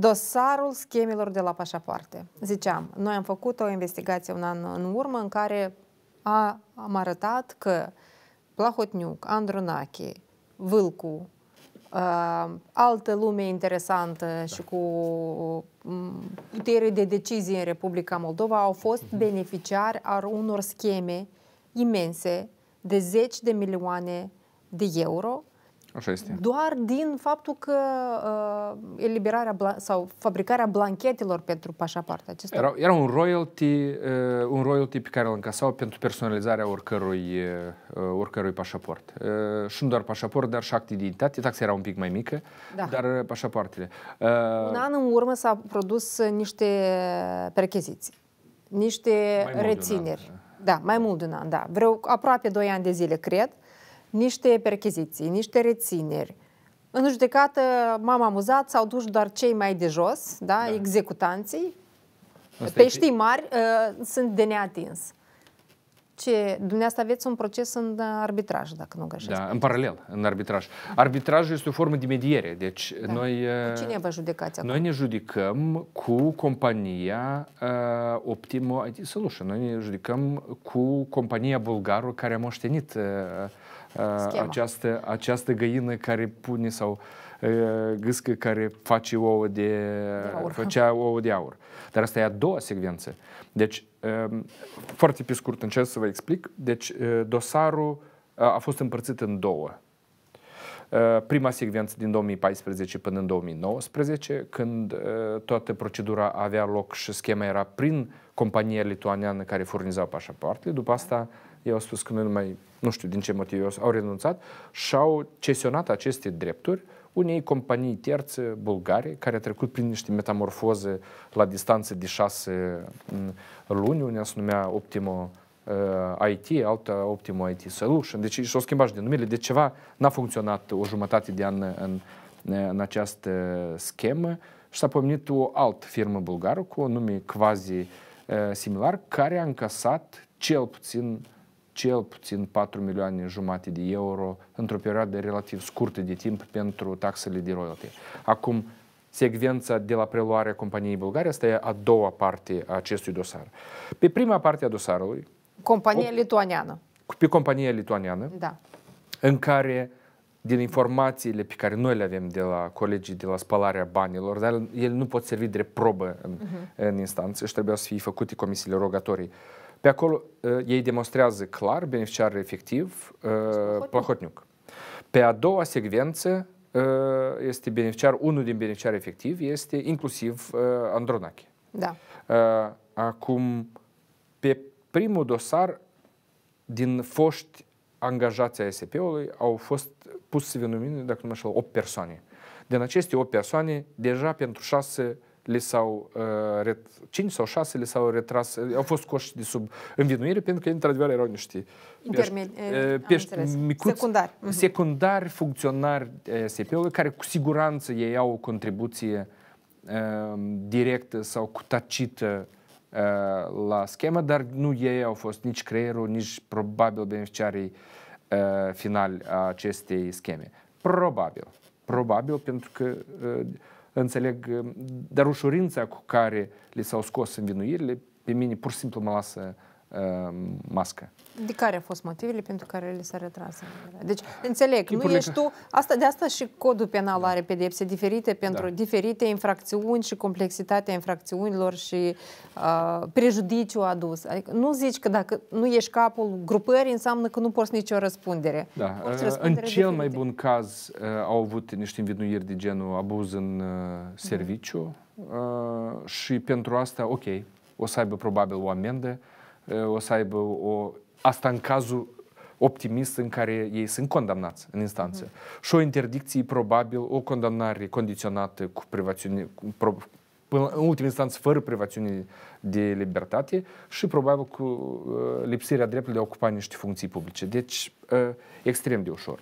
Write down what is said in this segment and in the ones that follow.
Dosarul schemelor de la pașapoarte. Ziceam, noi am făcut o investigație un an în urmă în care a, am arătat că Plahotniuc, Andronache, Vâlcu, uh, altă lume interesantă da. și cu putere de decizie în Republica Moldova au fost mhm. beneficiari al unor scheme imense de zeci de milioane de euro Așa este. Doar din faptul că uh, eliberarea sau fabricarea blanchetelor pentru pașaparte acesta. Era, era un royalty, uh, un royalty pe care îl încasau pentru personalizarea oricărui, uh, oricărui pașaport. Uh, și nu doar pașaport, dar și act de identitate. Taxa era un pic mai mică, da. dar uh, pașapoartele. Uh, un an în urmă s-au produs uh, niște percheziții, niște rețineri. Da, mai mult de un an, da. vreau aproape 2 ani de zile, cred. Uh, niște percheziții, niște rețineri. În judecată m-am amuzat, s-au dus doar cei mai de jos, da, da. executanții. Peștii mari uh, sunt de neatins. Ce, dumneavoastră aveți un proces în arbitraj, dacă nu greșesc. Da, în paralel, în arbitraj. Arbitrajul este o formă de mediere, deci da. noi... Cu uh, cine vă judecați acum? Noi ne judecăm cu compania uh, Optimo IT Solution. Noi ne judecăm cu compania bulgară care a moștenit uh, această, această găină care pune sau gâscă care face ouă de, de aur. făcea ouă de aur. Dar asta e a doua secvență. Deci, foarte pe scurt încerc să vă explic. Deci, dosarul a fost împărțit în două. Prima secvență din 2014 până în 2019, când toată procedura avea loc și schema era prin compania lituaniană care furniza pașapoartele. După asta, ei au spus că nu mai, nu știu din ce motiv au renunțat și au cesionat aceste drepturi unei companii terțe bulgare care a trecut prin niște metamorfoze la distanță de șase mm, luni, unea se numea Optimo uh, IT, alta Optimo IT Solution. Deci și-au schimbat și de numele. De ceva n-a funcționat o jumătate de an în, în această schemă și s-a pomenit o altă firmă bulgară cu un nume quasi uh, similar care a încasat cel puțin cel puțin 4 milioane jumate de euro într-o perioadă relativ scurtă de timp pentru taxele de royalty. Acum, secvența de la preluarea companiei bulgare, asta e a doua parte a acestui dosar. Pe prima parte a dosarului... Compania o, lituaniană. Pe compania lituaniană, da. în care din informațiile pe care noi le avem de la colegii de la spălarea banilor, dar ele nu pot servi drept probă în, uh-huh. în instanță și trebuiau să fie făcute comisiile rogatorii. Pe acolo uh, ei demonstrează clar beneficiar efectiv, uh, ă, Plahotniuc. Pe a doua secvență uh, este beneficiar, unul din beneficiari efectiv este inclusiv uh, Andronache. Da. Uh, acum, pe primul dosar din foști angajați ai SP-ului au fost pus să vinumine, dacă nu mă știu, 8 persoane. Din aceste 8 persoane, deja pentru 6 li s-au, uh, 5 sau 6 li s-au retras, uh, au fost coși de sub învinuire pentru că, într-adevăr, erau niște Intermedi- pești eh, eh, micuți, secundari, uh-huh. secundari funcționari eh, SPO, care cu siguranță ei au o contribuție uh, directă sau cu tacită uh, la schemă, dar nu ei au fost nici creierul, nici probabil beneficiarii uh, finali a acestei scheme. Probabil. Probabil pentru că uh, înțeleg, dar ușurința cu care li s-au scos învinuirile, pe mine pur și simplu mă lasă Uh, mască. De care au fost motivele pentru care le s-a retras? Deci, înțeleg, nu ești tu... Asta, de asta și codul penal da. are pedepse diferite pentru da. diferite infracțiuni și complexitatea infracțiunilor și uh, prejudiciul adus. Adică nu zici că dacă nu ești capul grupării, înseamnă că nu poți nicio răspundere. Da. Uh, răspundere în cel diferite. mai bun caz uh, au avut niște învinuiri de genul abuz în uh, serviciu mhm. uh, și pentru asta, ok, o să aibă probabil o amendă, Eh, o să aibă o... Asta în cazul optimist în care ei sunt condamnați în instanță. Mm-hmm. Și o interdicție, probabil, o condamnare condiționată cu privațiune, cu, pro, până în ultimă instanță, fără privațiune de libertate și probabil cu uh, lipsirea dreptului de a ocupa niște funcții publice. Deci, uh, extrem de ușor.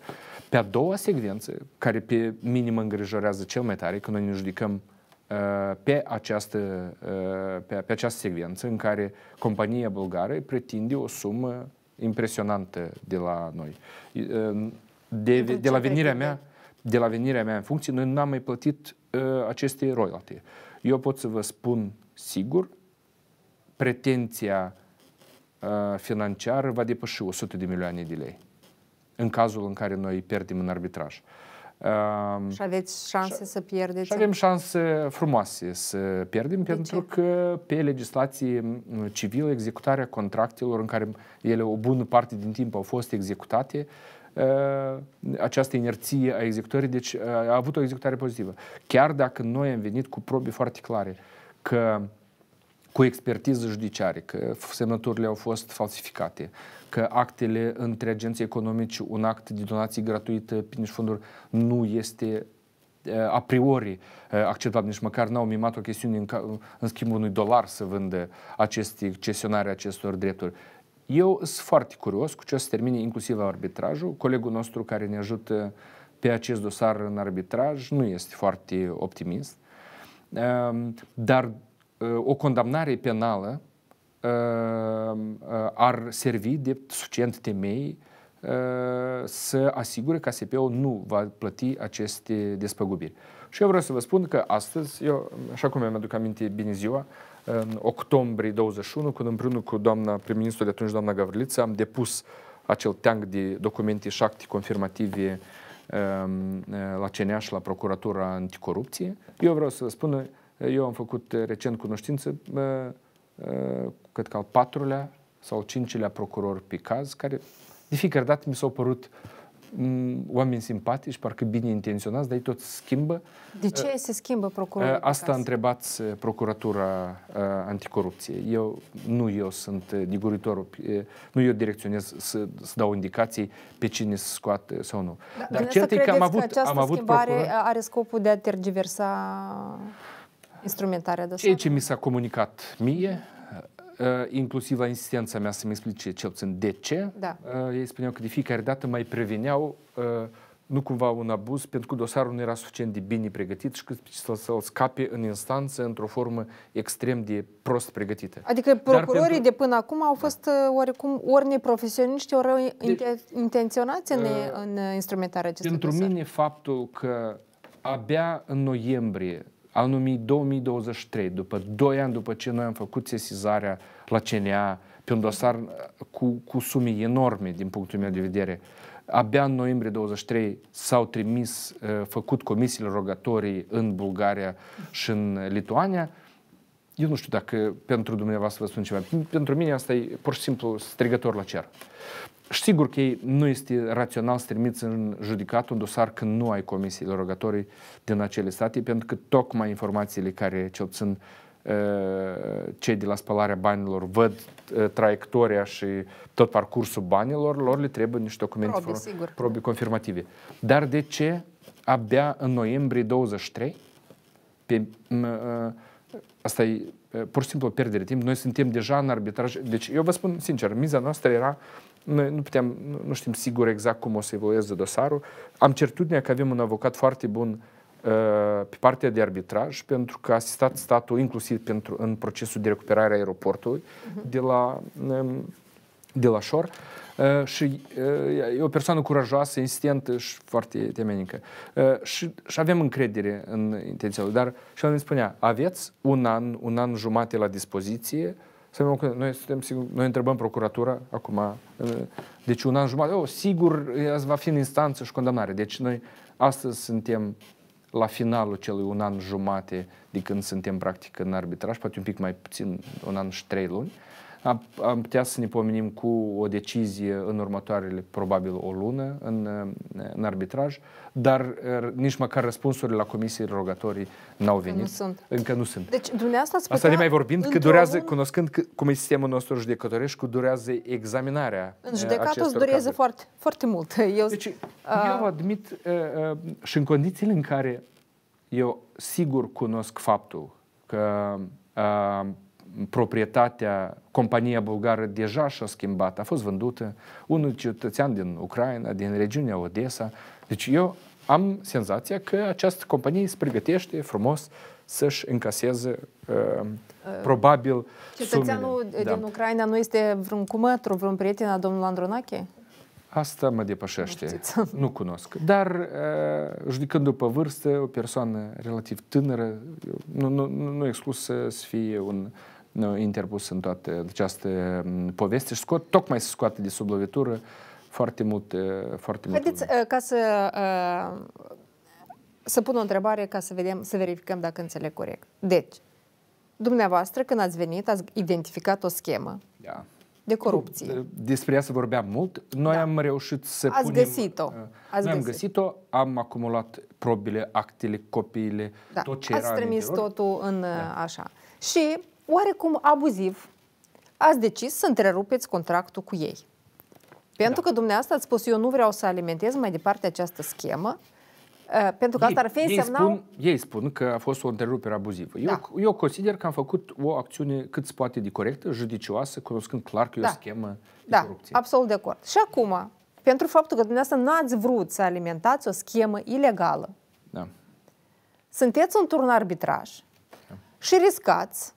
Pe a doua secvență, care pe minim îngrijorează cel mai tare, când noi ne judicăm uh, Uh, pe această, uh, pe, pe această secvență în care compania bulgară pretinde o sumă impresionantă de la noi. Um, de, de, de la venirea mea de la venirea mea în funcție, noi n-am mai plătit uh, aceste royalty. Eu pot să vă spun sigur, pretenția uh, financiară va depăși 100 de milioane de lei în cazul în care noi pierdem în arbitraj. Uh, și aveți șanse să pierdeți? Și avem șanse frumoase să pierdem, de pentru ce? că pe legislație civilă, executarea contractelor în care ele o bună parte din timp au fost executate, ă, această inerție a executării, deci ă, a avut o executare pozitivă. Chiar dacă noi am venit cu probe foarte clare că cu expertiză judiciară, că semnăturile au fost falsificate, că actele între agenții economici, un act de donații gratuită prin fonduri nu este a priori acceptat, nici măcar n-au mimat o chestiune în, în schimbul unui dolar să vândă aceste cesionare acestor drepturi. Eu sunt foarte curios cu ce o să termine inclusiv arbitrajul. Colegul nostru care ne ajută pe acest dosar în arbitraj nu este foarte optimist. Ehm, dar o condamnare penală ehm, eh, ar servi de suficient temei eh, să asigure că ASP-ul nu va plăti aceste despăgubiri. Și eu vreau să vă spun că astăzi, eu, așa cum mi-aduc aminte bine ziua, în octombrie 21, când împreună cu doamna prim-ministru de atunci, doamna Gavriliță, am depus acel teanc de documente și acte confirmative ehm, eh, la CNA și la Procuratura Anticorupție. Eu vreau să vă spun eu am făcut eh, recent cunoștință, eh, cred că al patrulea sau cincilea procuror pe caz, care de fiecare dată mi s-au părut mm, oameni simpatici, parcă bine intenționați, dar ei tot schimbă. De ce eh, se schimbă procurorul? Asta întrebat Procuratura Anticorupție. Eu, nu eu sunt diguritorul, nu eu direcționez să, să dau indicații pe cine să scoate sau nu. Da, dar dar cert e că am avut, că am avut schimbare procuror... are scopul de a tergiversa Instrumentarea de Ceea ce mi s-a comunicat mie, uh, inclusiv la insistența mea să-mi explice cel puțin de ce, da. Uh, ei spuneau că de fiecare dată mai preveneau uh, nu cumva un abuz, pentru că dosarul nu era suficient de bine pregătit și cât să-l scape în instanță într-o formă extrem de prost pregătită. Adică procurorii pentru... de până acum au fost da. oarecum ori neprofesioniști, ori deci, intenționați în, uh, în instrumentarea acestui Pentru dosar. mine faptul că abia în noiembrie anului 2023, după 2 ani după ce noi am făcut sesizarea la CNA, pe un dosar uh, cu, cu sume enorme din punctul meu de vedere, abia în noiembrie 23 s-au trimis, uh, făcut comisiile rogatorii în Bulgaria și în Lituania, eu nu știu dacă pentru dumneavoastră vă spun ceva. Pentru mine asta e pur și simplu strigător la cer. Și sigur că nu este rațional să trimiți în judecat un dosar când nu ai comisiile rogatorii din acele state, pentru că tocmai informațiile care, cel țin ă, cei de la spălarea banilor văd ă, traiectoria și tot parcursul banilor, lor le trebuie niște documente probe, sigur. probe confirmative. Dar de ce abia în noiembrie 23 pe, ă, Asta e pur și simplu o pierdere de timp. Noi suntem deja în arbitraj. Deci eu vă spun sincer, miza noastră era noi nu puteam, nu știm sigur exact cum o să evolueze dosarul. Am certitudinea că avem un avocat foarte bun pe partea de arbitraj, pentru că a asistat statul inclusiv pentru, în procesul de recuperare a aeroportului uh-huh. de la um, de la șor și e o persoană curajoasă, insistentă și foarte temenică. Și, și avem încredere în intenția lui. Dar și el ne spunea, aveți un an, un an jumate la dispoziție noi, suntem, sigur, noi întrebăm procuratura acum, deci un an jumate, oh, sigur va fi în instanță și condamnare. Deci noi astăzi suntem la finalul celui un an jumate de când suntem practic în arbitraj, poate un pic mai puțin, un an și trei luni. Uh, am, am putea să ne pomenim cu o decizie în următoarele, probabil o lună, în, în arbitraj, dar er, nici măcar răspunsurile la comisie rogatorii n-au venit. Încă nu sunt. Încă nu sunt. Deci, dumneavoastră ați Asta ne mai vorbind, că durează, un... cunoscând că, cum e sistemul nostru judecătorești, că durează examinarea În eh, judecată îți durează cazuri. foarte, foarte mult. Eu, deci, uh... eu admit uh, și în condițiile în care eu sigur cunosc faptul că uh, proprietatea, compania bulgară deja și-a schimbat, a fost vândută unul cetățean din Ucraina, din regiunea Odessa. Deci eu am senzația că această companie se pregătește frumos să-și încaseze uh, uh probabil Cetățeanul sumele. din da. Ucraina nu este vreun cumătru, vreun prieten al domnului Andronache? Asta mă depășește. Nu, nu cunosc. Dar, uh, judecând după vârstă, o persoană relativ tânără, nu, nu, nu exclus să fie un uh, interpus în toată această deci poveste și scot, tocmai să scoate de sub lovitură foarte mult. Foarte Haideți mult. ca să, să pun o întrebare ca să, vedem, să verificăm dacă înțeleg corect. Deci, dumneavoastră când ați venit ați identificat o schemă. Da. De corupție. Despre ea să vorbea mult. Noi da. am reușit să Ați punem... Găsit-o. noi găsit. am găsit-o, am acumulat probele, actele, copiile, da. tot ce Ați era trimis în totul în da. așa. Și oarecum abuziv, ați decis să întrerupeți contractul cu ei. Pentru da. că dumneavoastră ați spus, eu nu vreau să alimentez mai departe această schemă, uh, pentru că ei, asta ar fi însemnau... Spun, ei spun că a fost o întrerupere abuzivă. Da. Eu, eu consider că am făcut o acțiune cât se poate de corectă, judicioasă, cunoscând clar că da. e o da. schemă da, de corupție. Da, absolut de acord. Și acum, pentru faptul că dumneavoastră n-ați vrut să alimentați o schemă ilegală, da. sunteți într-un arbitraj da. și riscați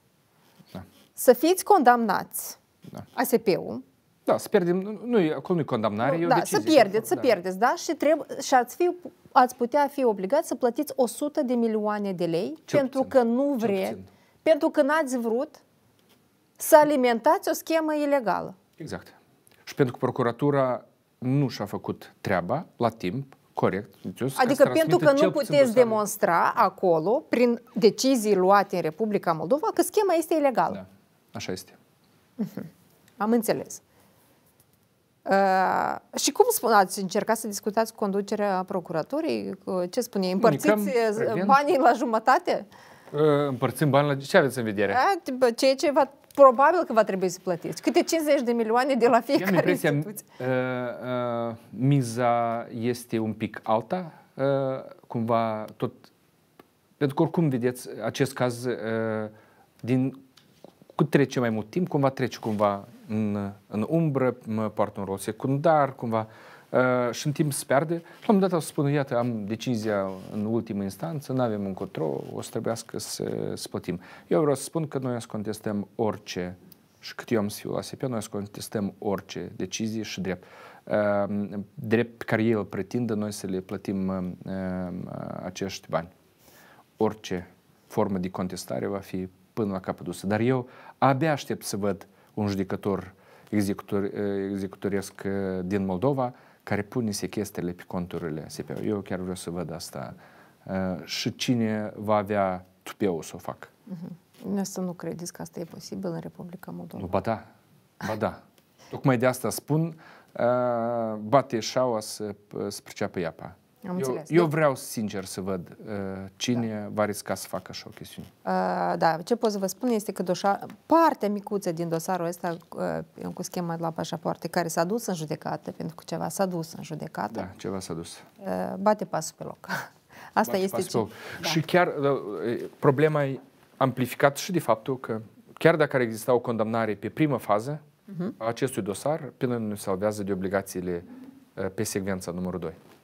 să fiți condamnați, da. ASP-ul, da, să pierdem, nu, acolo nu e condamnare, nu, e o da, decizie. Să pierdeți, să da. pierdeți, da? Și, trebuie, și ați, fi, ați putea fi obligați să plătiți 100 de milioane de lei Ce pentru puțin? că nu vreți, pentru că n-ați vrut să alimentați o schemă ilegală. Exact. Și pentru că procuratura nu și-a făcut treaba la timp, corect. Deci adică pentru că nu puteți demonstra acolo, prin decizii luate în Republica Moldova, că schema este ilegală. Da. Așa este. Uh-huh. Am înțeles. Uh, și cum spun, ați încercat să discutați cu conducerea procuratorii? Ce spune? Împărțiți Unicăm, uh, banii la jumătate? Uh, împărțim banii la... Ce aveți în vedere? Uh, ceea ce va... Probabil că va trebui să plătiți. Câte 50 de milioane de la fiecare Am impresia, instituție. Uh, uh, miza este un pic alta. Uh, cumva tot... Pentru că oricum, vedeți, acest caz uh, din cât trece mai mult timp, cumva trece cumva în, în umbră, mă poartă un rol secundar, cumva Uh, și în timp se pierde. Și la un moment dat o să spun, iată, am decizia în ultimă instanță, nu avem un control, o să trebuiască să, să plătim. Eu vreau să spun că noi o să contestăm orice, și cât eu am să fiu la SP, noi o să contestăm orice decizie și drept. Uh, drept pe care el pretindă, noi să le plătim uh, uh, acești bani. Orice formă de contestare va fi până la capătul dusă. Dar eu abia aștept să văd un judecător executor, eh, executoresc eh, din Moldova care pune sechestrele pe conturile SPO. Eu chiar vreau să văd asta. Eh, și cine va avea tupeu să o fac? Mhm. Uh-huh. Să nu credeți că asta e posibil în Republica Moldova. ba da. Ba da. Tocmai de asta spun, bate șaua să, să priceapă iapa. Am înțeles. Eu, eu deci- vreau sincer să văd uh, cine da. va risca să facă așa o chestiune. Uh, da, ce pot să vă spun este că doșa, partea micuță din dosarul ăsta uh, cu schema de la pașapoarte, care s-a dus în judecată, pentru că ceva s-a dus în judecată. Da, ceva s-a dus. Uh, bate pasul pe loc. Asta bate este ce... Da. Și chiar uh, problema e amplificat și de faptul că chiar dacă ar exista o condamnare pe primă fază uh-huh. a acestui dosar, până nu salvează de obligațiile uh, pe secvența numărul 2.